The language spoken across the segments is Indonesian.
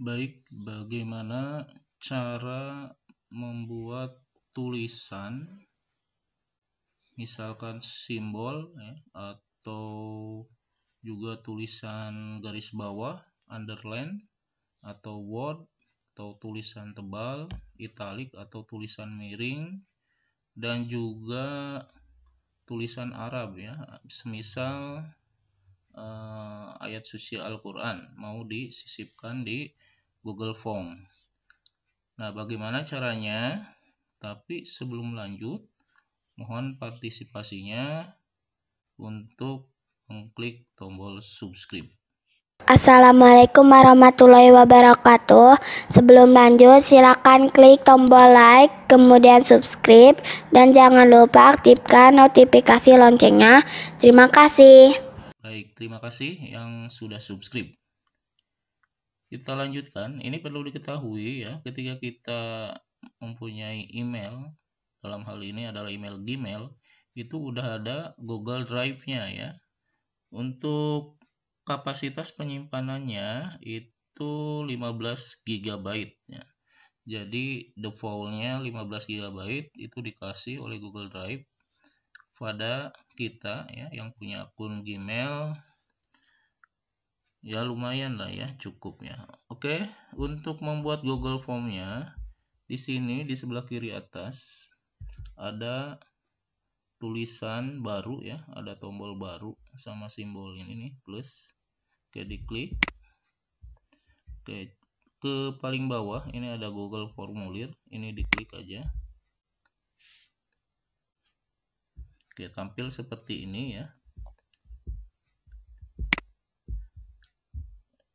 Baik, bagaimana cara membuat tulisan misalkan simbol ya, atau juga tulisan garis bawah, underline atau word atau tulisan tebal, italik atau tulisan miring dan juga tulisan Arab ya. Semisal eh, ayat suci Al-Qur'an mau disisipkan di Google Form. Nah, bagaimana caranya? Tapi sebelum lanjut, mohon partisipasinya untuk mengklik tombol subscribe. Assalamualaikum warahmatullahi wabarakatuh. Sebelum lanjut, silakan klik tombol like, kemudian subscribe, dan jangan lupa aktifkan notifikasi loncengnya. Terima kasih. Baik, terima kasih yang sudah subscribe kita lanjutkan ini perlu diketahui ya ketika kita mempunyai email dalam hal ini adalah email Gmail itu udah ada Google Drive-nya ya untuk kapasitas penyimpanannya itu 15 GB ya. Jadi defaultnya 15 GB itu dikasih oleh Google Drive pada kita ya yang punya akun Gmail ya lumayan lah ya cukup ya oke untuk membuat Google Formnya di sini di sebelah kiri atas ada tulisan baru ya ada tombol baru sama simbol ini nih plus oke diklik oke ke paling bawah ini ada Google formulir ini diklik aja oke tampil seperti ini ya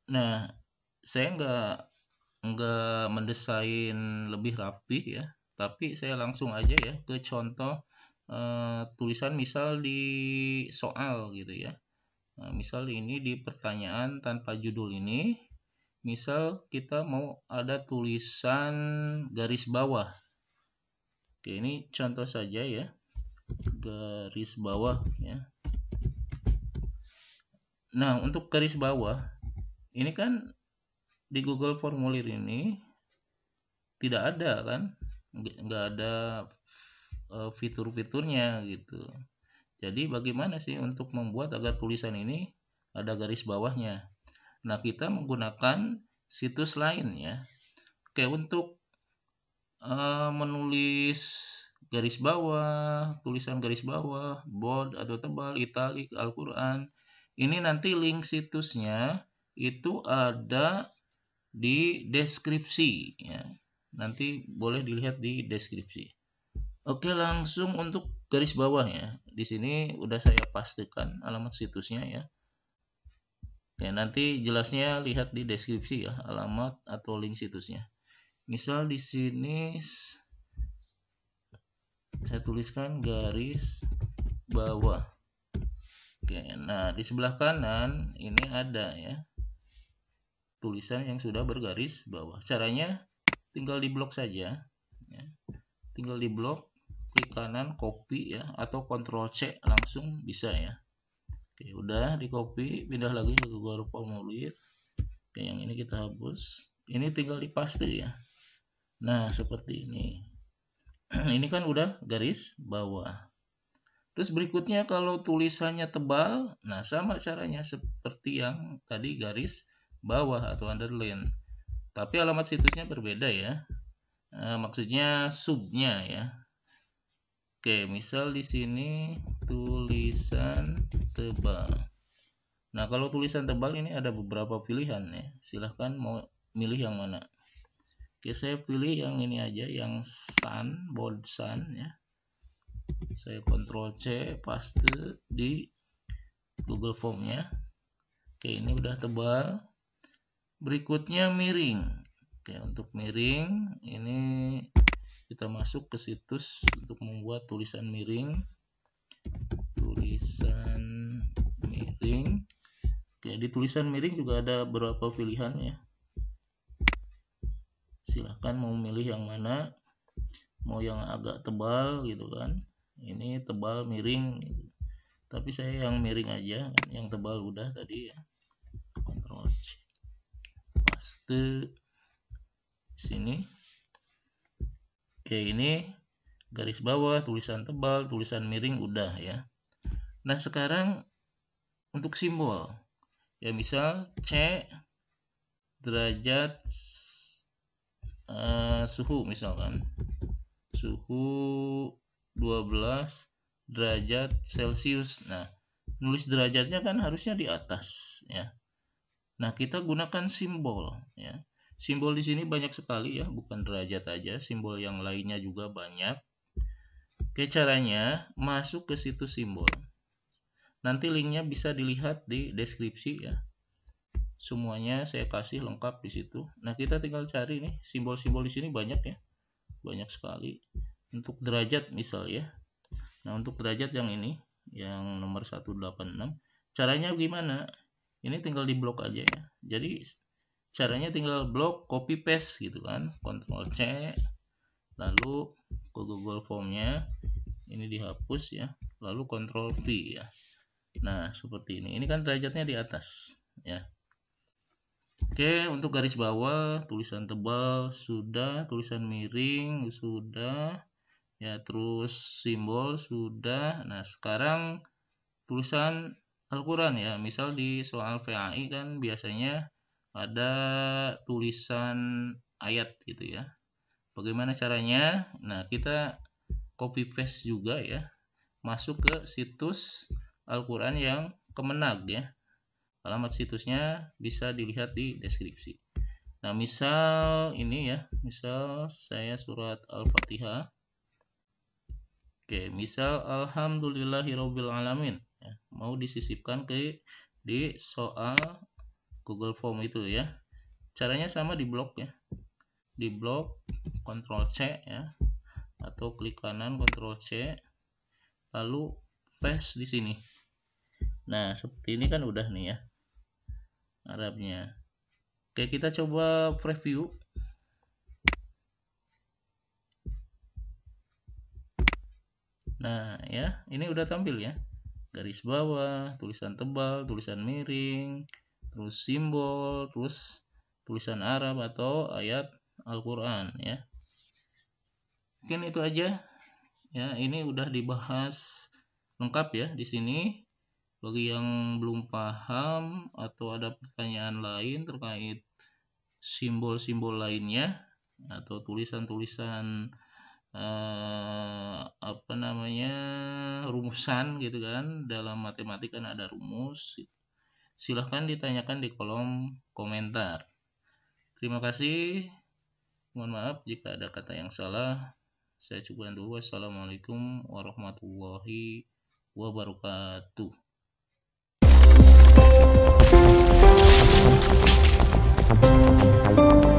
Nah, saya nggak nggak mendesain lebih rapi ya, tapi saya langsung aja ya ke contoh uh, tulisan misal di soal gitu ya. Nah, misal ini di pertanyaan tanpa judul ini, misal kita mau ada tulisan garis bawah. Oke, ini contoh saja ya. Garis bawah ya. Nah, untuk garis bawah ini kan di Google formulir ini tidak ada kan nggak ada eh, fitur-fiturnya gitu jadi bagaimana sih untuk membuat agar tulisan ini ada garis bawahnya nah kita menggunakan situs lain ya oke untuk uh, menulis garis bawah tulisan garis bawah bold atau tebal italik Al-Quran ini nanti link situsnya itu ada di deskripsi ya. Nanti boleh dilihat di deskripsi. Oke, langsung untuk garis bawah ya. Di sini udah saya pastikan alamat situsnya ya. Oke, ya, nanti jelasnya lihat di deskripsi ya, alamat atau link situsnya. Misal di sini saya tuliskan garis bawah. Oke, nah di sebelah kanan ini ada ya tulisan yang sudah bergaris bawah. Caranya tinggal di blok saja. Ya. Tinggal di blok, klik kanan, copy ya, atau Ctrl C langsung bisa ya. Oke, udah di copy, pindah lagi ke Google Formulir. Oke, yang ini kita hapus. Ini tinggal di paste ya. Nah, seperti ini. ini kan udah garis bawah. Terus berikutnya kalau tulisannya tebal, nah sama caranya seperti yang tadi garis bawah atau underline. Tapi alamat situsnya berbeda ya. E, maksudnya subnya ya. Oke, misal di sini tulisan tebal. Nah, kalau tulisan tebal ini ada beberapa pilihan ya. Silahkan mau milih yang mana. Oke, saya pilih yang ini aja, yang sun, bold sun ya. Saya kontrol C, paste di Google Formnya. Oke, ini udah tebal berikutnya miring. Oke, untuk miring ini kita masuk ke situs untuk membuat tulisan miring. Tulisan miring. Oke, di tulisan miring juga ada beberapa pilihan ya. Silahkan mau memilih yang mana. Mau yang agak tebal gitu kan. Ini tebal miring. Tapi saya yang miring aja, yang tebal udah tadi ya paste sini. Oke, ini garis bawah, tulisan tebal, tulisan miring udah ya. Nah, sekarang untuk simbol. Ya, misal C derajat uh, suhu misalkan. Suhu 12 derajat Celcius. Nah, nulis derajatnya kan harusnya di atas ya. Nah, kita gunakan simbol ya. Simbol di sini banyak sekali ya, bukan derajat aja, simbol yang lainnya juga banyak. Oke, caranya masuk ke situs simbol. Nanti linknya bisa dilihat di deskripsi ya. Semuanya saya kasih lengkap di situ. Nah, kita tinggal cari nih simbol-simbol di sini banyak ya. Banyak sekali. Untuk derajat misal ya. Nah, untuk derajat yang ini yang nomor 186, caranya gimana? ini tinggal di blok aja ya jadi caranya tinggal blok copy paste gitu kan Ctrl C lalu ke Google Formnya ini dihapus ya lalu Ctrl V ya nah seperti ini ini kan derajatnya di atas ya Oke untuk garis bawah tulisan tebal sudah tulisan miring sudah ya terus simbol sudah nah sekarang tulisan Al-Quran ya misal di soal VAI kan biasanya ada tulisan ayat gitu ya bagaimana caranya nah kita copy paste juga ya masuk ke situs Al-Quran yang kemenag ya alamat situsnya bisa dilihat di deskripsi nah misal ini ya misal saya surat Al-Fatihah Oke, misal Alhamdulillahirobbilalamin ya, mau disisipkan ke di soal Google Form itu ya caranya sama di blok ya di blok Ctrl C ya atau klik kanan Ctrl C lalu paste di sini nah seperti ini kan udah nih ya Arabnya oke kita coba preview nah ya ini udah tampil ya garis bawah, tulisan tebal, tulisan miring, terus simbol, terus tulisan Arab atau ayat Al-Qur'an ya. Mungkin itu aja. Ya, ini udah dibahas lengkap ya di sini. Bagi yang belum paham atau ada pertanyaan lain terkait simbol-simbol lainnya atau tulisan-tulisan eh, apa namanya rumusan gitu kan dalam matematika kan ada rumus silahkan ditanyakan di kolom komentar terima kasih mohon maaf jika ada kata yang salah saya cukupkan dulu wassalamualaikum warahmatullahi wabarakatuh